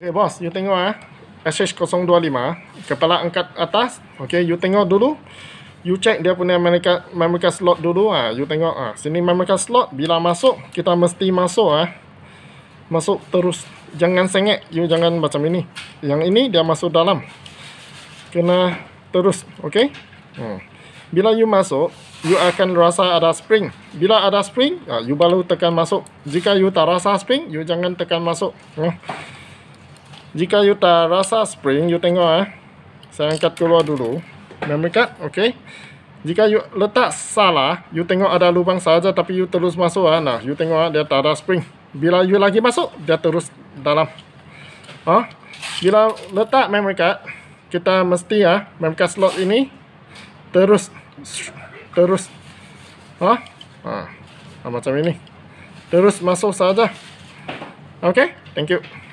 Okay eh, bos, you tengok eh. Ah. SH025, ah. kepala angkat atas. Okay, you tengok dulu. You check dia punya Amerika Amerika slot dulu ah. You tengok ah, sini Amerika slot bila masuk, kita mesti masuk ah. Masuk terus. Jangan sengit, you jangan macam ini. Yang ini dia masuk dalam. Kena terus, Okay. Hmm. Bila you masuk, you akan rasa ada spring. Bila ada spring, ah, you baru tekan masuk. Jika you tak rasa spring, you jangan tekan masuk. Hmm. Jika you tak rasa spring, you tengok eh. Saya angkat keluar dulu. Memory card, okey. Jika you letak salah, you tengok ada lubang saja tapi you terus masuk ah. Nah, you tengok eh, dia tak ada spring. Bila you lagi masuk, dia terus dalam. Ha? Bila letak memory card, kita mesti ya, memory card slot ini terus terus ha? Ha. Macam ini. Terus masuk saja. Okey, thank you.